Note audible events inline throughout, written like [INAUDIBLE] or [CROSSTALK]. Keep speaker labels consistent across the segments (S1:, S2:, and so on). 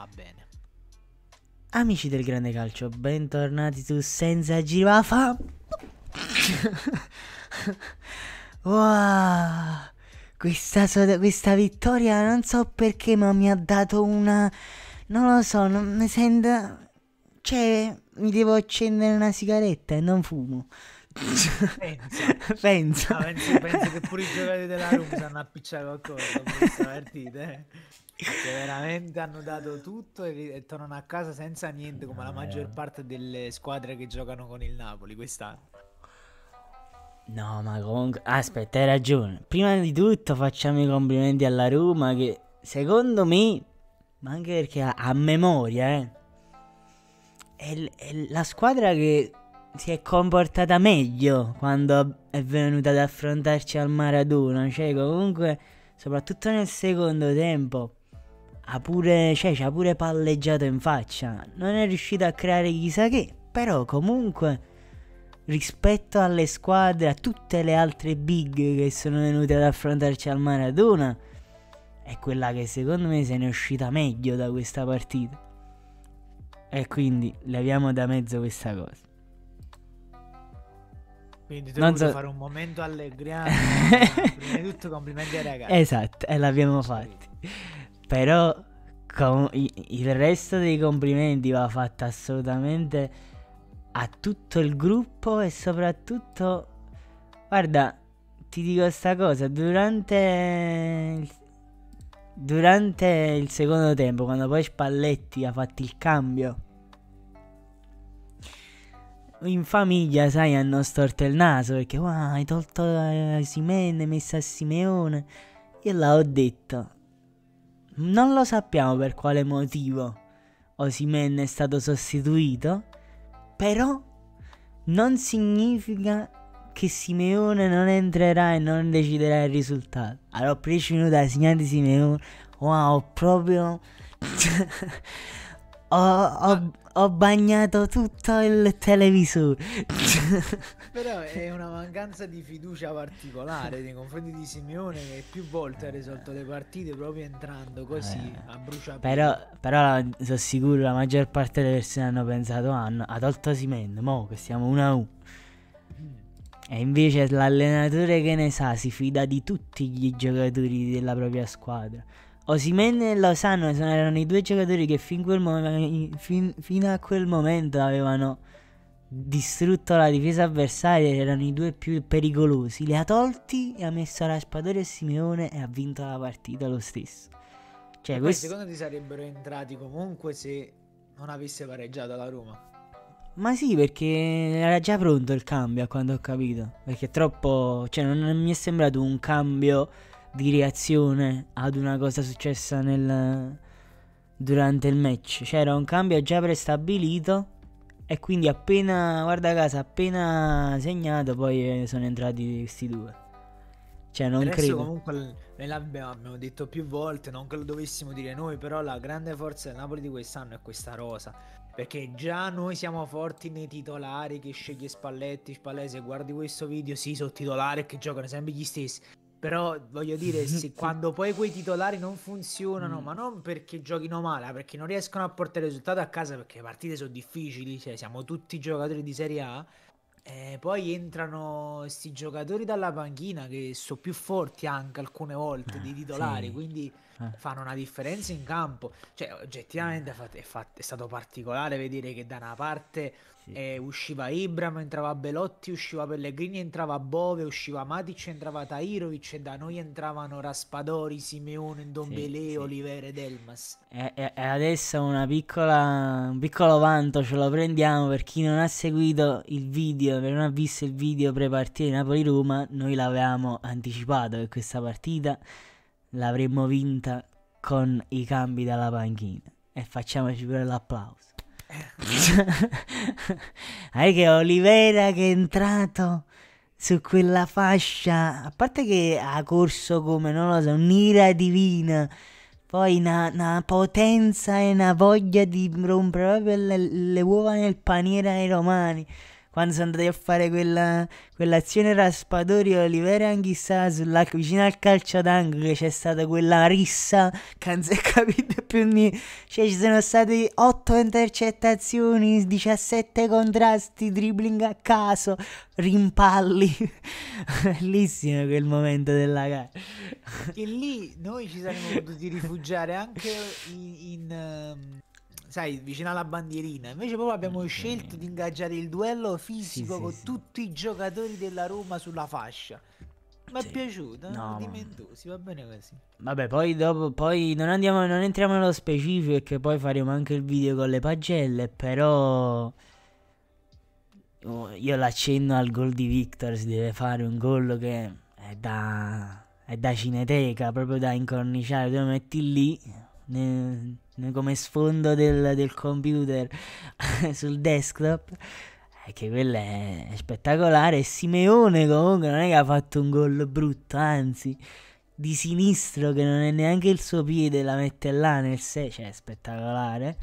S1: Va bene.
S2: Amici del grande calcio, bentornati su Senza Girafa. [LAUGHS] wow, questa, questa vittoria non so perché, ma mi ha dato una. Non lo so, non mi sento. Cioè, mi devo accendere una sigaretta e non fumo. Pensa. [LAUGHS] pensa. Ah, penso, penso, che pure i giocatori della Roma si
S1: sanno appicciare qualcosa dopo questa partita. Che veramente hanno dato tutto e, e, tornano a casa senza niente come la maggior eh. parte delle squadre che giocano con il Napoli quest'anno.
S2: No, ma comunque... Aspetta, hai ragione. Prima di tutto facciamo i complimenti alla Roma che secondo me, ma anche perché ha, ha memoria, eh, è, è la squadra che si è comportata meglio quando è venuta ad affrontarci al Maradona. Cioè, comunque, soprattutto nel secondo tempo, ha pure, cioè, ci ha pure palleggiato in faccia. Non è riuscita a creare chissà che, però comunque rispetto alle squadre, a tutte le altre big che sono venute ad affrontarci al Maradona, è quella che secondo me se ne è uscita meglio da questa partita. E quindi leviamo da mezzo questa cosa.
S1: Quindi dobbiamo so... fare un momento allegriano. [LAUGHS] prima di tutto complimenti ai ragazzi. Esatto,
S2: e l'abbiamo fatto. Però com- il resto dei complimenti va fatto assolutamente a tutto il gruppo e soprattutto... Guarda, ti dico questa cosa, durante il, durante il secondo tempo, quando poi Spalletti ha fatto il cambio in famiglia, sai, hanno storto il naso perché wow, hai tolto uh, hai messo a Simeone. Io l'ho detto. Non lo sappiamo per quale motivo Osimene è stato sostituito, però non significa che Simeone non entrerà e non deciderà il risultato. Allora, prescindendo dai segnali segnare Simeone, wow, proprio ho, ho, ho bagnato tutto il televisore. [LAUGHS]
S1: Però è una mancanza di fiducia particolare nei confronti di Simeone che più volte ha risolto le partite proprio entrando così eh, a bruciapelo. Però,
S2: però sono sicuro la maggior parte delle persone hanno pensato hanno, ah, ha tolto Simeone, mo che stiamo 1-1. Mm. E invece l'allenatore che ne sa si fida di tutti i giocatori della propria squadra. Osimen e Lozano erano i due giocatori che fin mom- fin- fino a quel momento avevano distrutto la difesa avversaria, erano i due più pericolosi. Li ha tolti e ha messo Raspadore e Simeone e ha vinto la partita lo stesso. Cioè, e questo...
S1: secondo ti sarebbero entrati comunque se non avesse pareggiato la Roma?
S2: Ma sì, perché era già pronto il cambio, a quanto ho capito. Perché troppo... Cioè, non mi è sembrato un cambio di reazione ad una cosa successa nel, durante il match. C'era un cambio già prestabilito e quindi appena, guarda caso, appena segnato poi eh, sono entrati questi due. Cioè non Adesso credo.
S1: comunque l'abbiamo detto più volte, non che lo dovessimo dire noi, però la grande forza del Napoli di quest'anno è questa rosa. Perché già noi siamo forti nei titolari che sceglie Spalletti, Spalletti, se guardi questo video, sì, sono titolari che giocano sempre gli stessi. Però voglio dire, se [LAUGHS] quando poi quei titolari non funzionano, mm. ma non perché giochino male, ma perché non riescono a portare risultato a casa perché le partite sono difficili, cioè siamo tutti giocatori di Serie A. Eh, poi entrano questi giocatori dalla panchina che sono più forti anche alcune volte eh, ah, di titolari, sì. quindi eh. fanno una differenza in campo. Cioè, oggettivamente è, fatto, è, fatto, è stato particolare vedere che da una parte sì. eh, usciva Ibram, entrava Belotti, usciva Pellegrini, entrava Bove, usciva Matic, entrava Tairovic e da noi entravano Raspadori, Simeone, Dombele, sì, sì. Olivera e Delmas.
S2: E, e, e adesso piccola, un piccolo vanto ce lo prendiamo per chi non ha seguito il video, per non ha visto il video pre-partita di Napoli-Roma, noi l'avevamo anticipato che questa partita l'avremmo vinta con i cambi dalla panchina e facciamoci pure l'applauso. [LAUGHS] Hai che Olivera che è entrato su quella fascia, a parte che ha corso come, non lo so, un'ira divina, poi una, potenza e una voglia di rompere proprio le, le uova nel paniere ai romani quando sono andati a fare quella, quell'azione Raspadori Olivera anche sulla vicino al calcio d'angolo che c'è stata quella rissa che non si è capito più niente cioè ci sono state 8 intercettazioni 17 contrasti dribbling a caso rimpalli [LAUGHS] bellissimo quel momento della gara
S1: e lì noi ci saremmo potuti rifugiare anche in, in um sai, vicino alla bandierina. Invece proprio abbiamo mm. scelto di ingaggiare il duello fisico sì, con sì, tutti sì. i giocatori della Roma sulla fascia. Mi è piaciuto, no. dimentosi, va bene così.
S2: Vabbè, poi dopo, poi non, andiamo, non entriamo nello specifico perché poi faremo anche il video con le pagelle, però... Oh, io l'accenno al gol di Victor, si deve fare un gol che è da... è da cineteca, proprio da incorniciare, tu lo metti lì... Ne come sfondo del, del computer [LAUGHS] sul desktop. Eh, che quella è spettacolare. Simeone comunque non è che ha fatto un gol brutto, anzi, di sinistro che non è neanche il suo piede, la mette là nel 6, cioè spettacolare.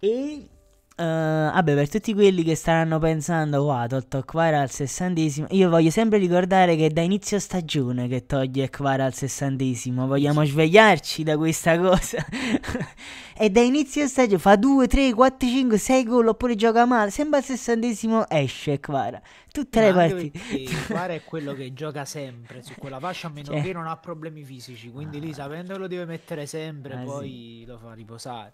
S2: E Uh, vabbè, per tutti quelli che staranno pensando, wow, tolto Quara al sessantesimo, io voglio sempre ricordare che è da inizio stagione che toglie Quara al sessantesimo, vogliamo svegliarci da questa cosa. [LAUGHS] è da inizio stagione, fa 2, 3, 4, 5, 6 gol oppure gioca male, sempre al sessantesimo esce Quara. Tutte no, le partite.
S1: [LAUGHS] Quara è quello che gioca sempre su quella fascia, a meno cioè. che non ha problemi fisici, quindi ah. lì sapendo lo deve mettere sempre, ah, poi sì. lo fa riposare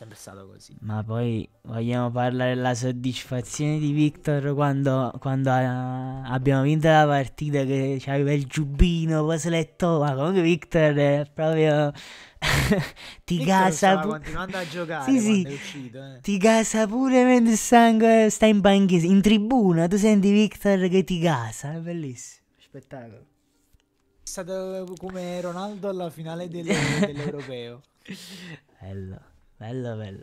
S1: sempre stato così.
S2: Ma poi vogliamo parlare della soddisfazione di Victor quando, quando uh, abbiamo vinto la partita che aveva il giubbino, poi se letto. Ma comunque Victor è proprio... [LAUGHS] ti Victor casa pu- continuando a giocare sì, sì. Uscito, eh. ti casa pure mentre il sangue sta in panchina in tribuna tu senti Victor che ti casa è bellissimo
S1: spettacolo è stato come Ronaldo alla finale [LAUGHS] dell'europeo bello
S2: Bella, bella.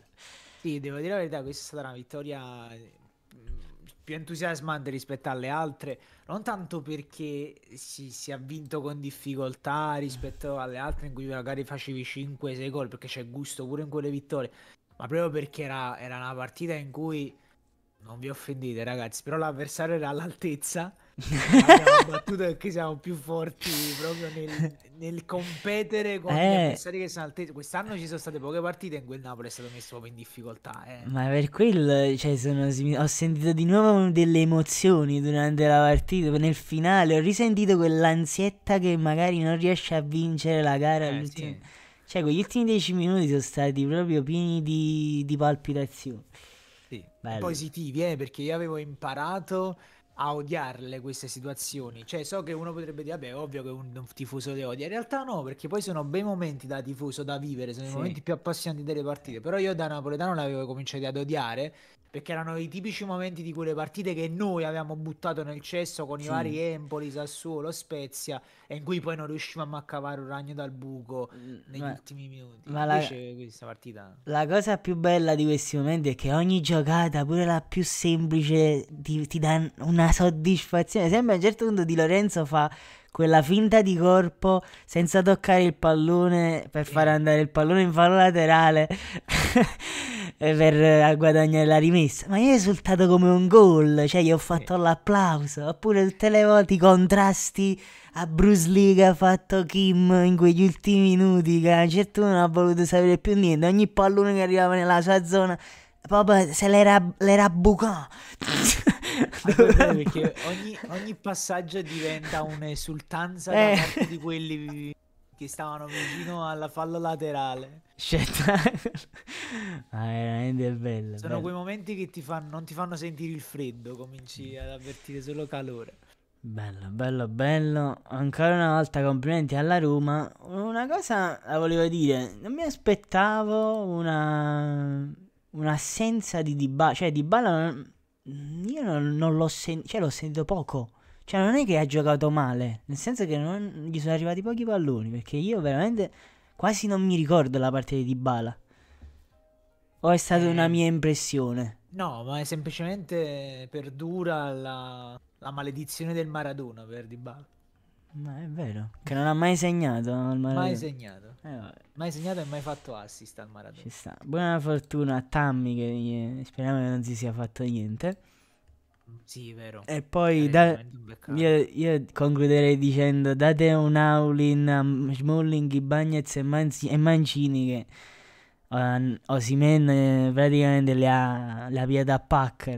S1: Sì, devo dire la verità, questa è stata una vittoria mm, più entusiasmante rispetto alle altre, non tanto perché si, si è vinto con difficoltà rispetto alle altre in cui magari facevi 5-6 gol, perché c'è gusto pure in quelle vittorie, ma proprio perché era, era una partita in cui non vi offendete, ragazzi, però l'avversario era all'altezza. [LAUGHS] abbiamo battuto perché siamo più forti proprio nel, nel competere con eh. gli avversari che sono altezza. Quest'anno ci sono state poche partite in cui il Napoli è stato messo proprio in difficoltà. Eh.
S2: Ma per quello cioè, sono, ho sentito di nuovo delle emozioni durante la partita. Nel finale ho risentito quell'ansietta che magari non riesce a vincere la gara. Eh, sì. Cioè, quegli ultimi dieci minuti sono stati proprio pieni di, di palpitazioni sì,
S1: positivi, eh, perché io avevo imparato a odiarle queste situazioni. Cioè, so che uno potrebbe dire, vabbè, ovvio che un, un tifoso le odia. In realtà no, perché poi sono bei momenti da tifoso da vivere, sono sì. i momenti più appassionanti delle partite. Però io da napoletano l'avevo cominciato ad odiare perché erano i tipici momenti di quelle partite che noi avevamo buttato nel cesso con sì. i vari Empoli, Sassuolo, Spezia, e in cui poi non riuscivamo a cavare un ragno dal buco mm, negli ma, ultimi minuti. Ma Invece la, questa partita.
S2: La cosa più bella di questi momenti è che ogni giocata, pure la più semplice, ti, ti dà una soddisfazione. Sembra a un certo punto di Lorenzo fa quella finta di corpo senza toccare il pallone per far andare il pallone in fallo laterale. [LAUGHS] Eh, per eh, guadagnare la rimessa. Ma io ho esultato come un gol, cioè gli ho fatto eh. l'applauso. Oppure tutte le volte i contrasti a Bruce Lee che ha fatto Kim in quegli ultimi minuti, che a un certo punto non ha voluto sapere più niente. Ogni pallone che arrivava nella sua zona, proprio se l'era, l'era bucato. [LAUGHS] [LAUGHS] perché ogni,
S1: ogni, passaggio diventa un'esultanza eh. da parte di quelli che stavano vicino alla fallo laterale. [LAUGHS]
S2: Ma ah, veramente bello. Sono bello. quei
S1: momenti che ti fanno, non ti fanno sentire il freddo, cominci ad avvertire solo calore.
S2: Bello, bello, bello. Ancora una volta complimenti alla Roma. Una cosa la volevo dire, non mi aspettavo una un'assenza di Dybala, cioè Dybala non... io non, non l'ho sentito, cioè l'ho sentito poco. Cioè, non è che ha giocato male, nel senso che non gli sono arrivati pochi palloni, perché io veramente quasi non mi ricordo la partita di Bala. O è stata eh, una mia impressione?
S1: No, ma è semplicemente perdura la, la maledizione del Maradona per Dybala.
S2: Ma è vero, che non ha mai segnato al Maradona. Mai
S1: segnato. Eh, mai segnato e mai fatto assist al Maradona.
S2: Buona fortuna a Tammy che speriamo che non si sia fatto niente. Sì, vero. E poi da, io, io, concluderei dicendo date un Aulin a um, Bagnets e, Manzi, e Mancini che uh, ehm, Osimen eh, praticamente le ha la via da pacca.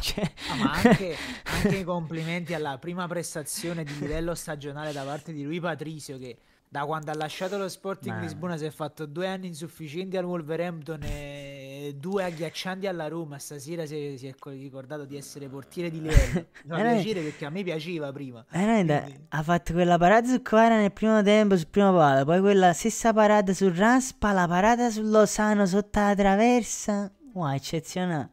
S2: cioè...
S1: no, ah, ma anche, anche i complimenti alla prima prestazione di livello stagionale da parte di lui Patrizio che da quando ha lasciato lo Sporting ma... Lisbona si è fatto due anni insufficienti al Wolverhampton e due agghiaccianti alla Roma. Stasera si è, si è ricordato di essere portiere di eh. Leone. Mi fa piacere perché a me piaceva prima.
S2: Eh, eh, Quindi... Ha fatto quella parata su Quara nel primo tempo, sul primo palo. Poi quella stessa parata su Raspa, la parata su sull'Osano sotto la traversa. Wow, eccezionale.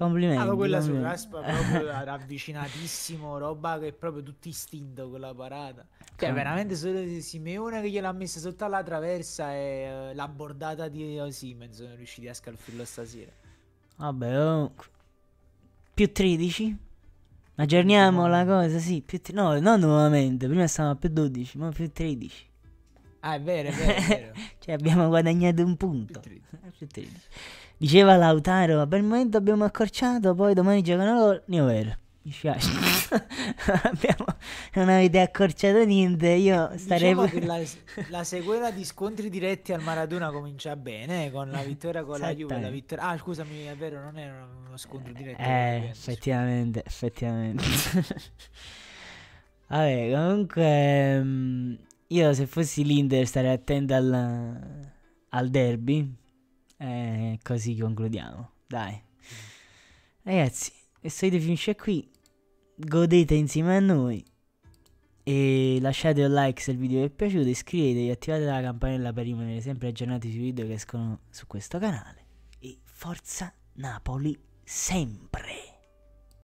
S2: Complimenti. Ah, quella su Raspa
S1: proprio ravvicinatissimo, roba che è proprio tutto istinto quella parata. Cioè, okay. veramente solo Simeone che gliel'ha messa sotto alla traversa e uh, eh, la bordata di Osimens oh sono riusciti a scalfirlo stasera.
S2: Vabbè, oh. più 13. Aggiorniamo diciamo la cosa, sì, più t- no, non nuovamente, prima stavamo a più 12, ma più 13.
S1: Ah, è vero, è vero. È [LAUGHS] vero.
S2: cioè, abbiamo guadagnato un punto. Eh, Diceva Lautaro, per il momento abbiamo accorciato, poi domani giocano loro. New Era. Mi piace. abbiamo, non avete accorciato niente. Io diciamo starei. Diciamo che la,
S1: [LAUGHS] la sequela di scontri diretti al Maradona comincia bene eh, con la vittoria con la Juve. La vittoria... Ah, scusami, è vero, non era uno scontro diretto. Eh,
S2: effettivamente, effettivamente. [LAUGHS] Vabbè, comunque. Mh, mm, io se fossi l'Inter starei attento al, al derby. E così concludiamo. Dai. Ragazzi, questo video finisce qui. Godete insieme a noi. E lasciate un like se il video vi è piaciuto. Iscrivetevi, attivate la campanella per rimanere sempre aggiornati sui video che escono su questo canale.
S1: E forza
S2: Napoli sempre!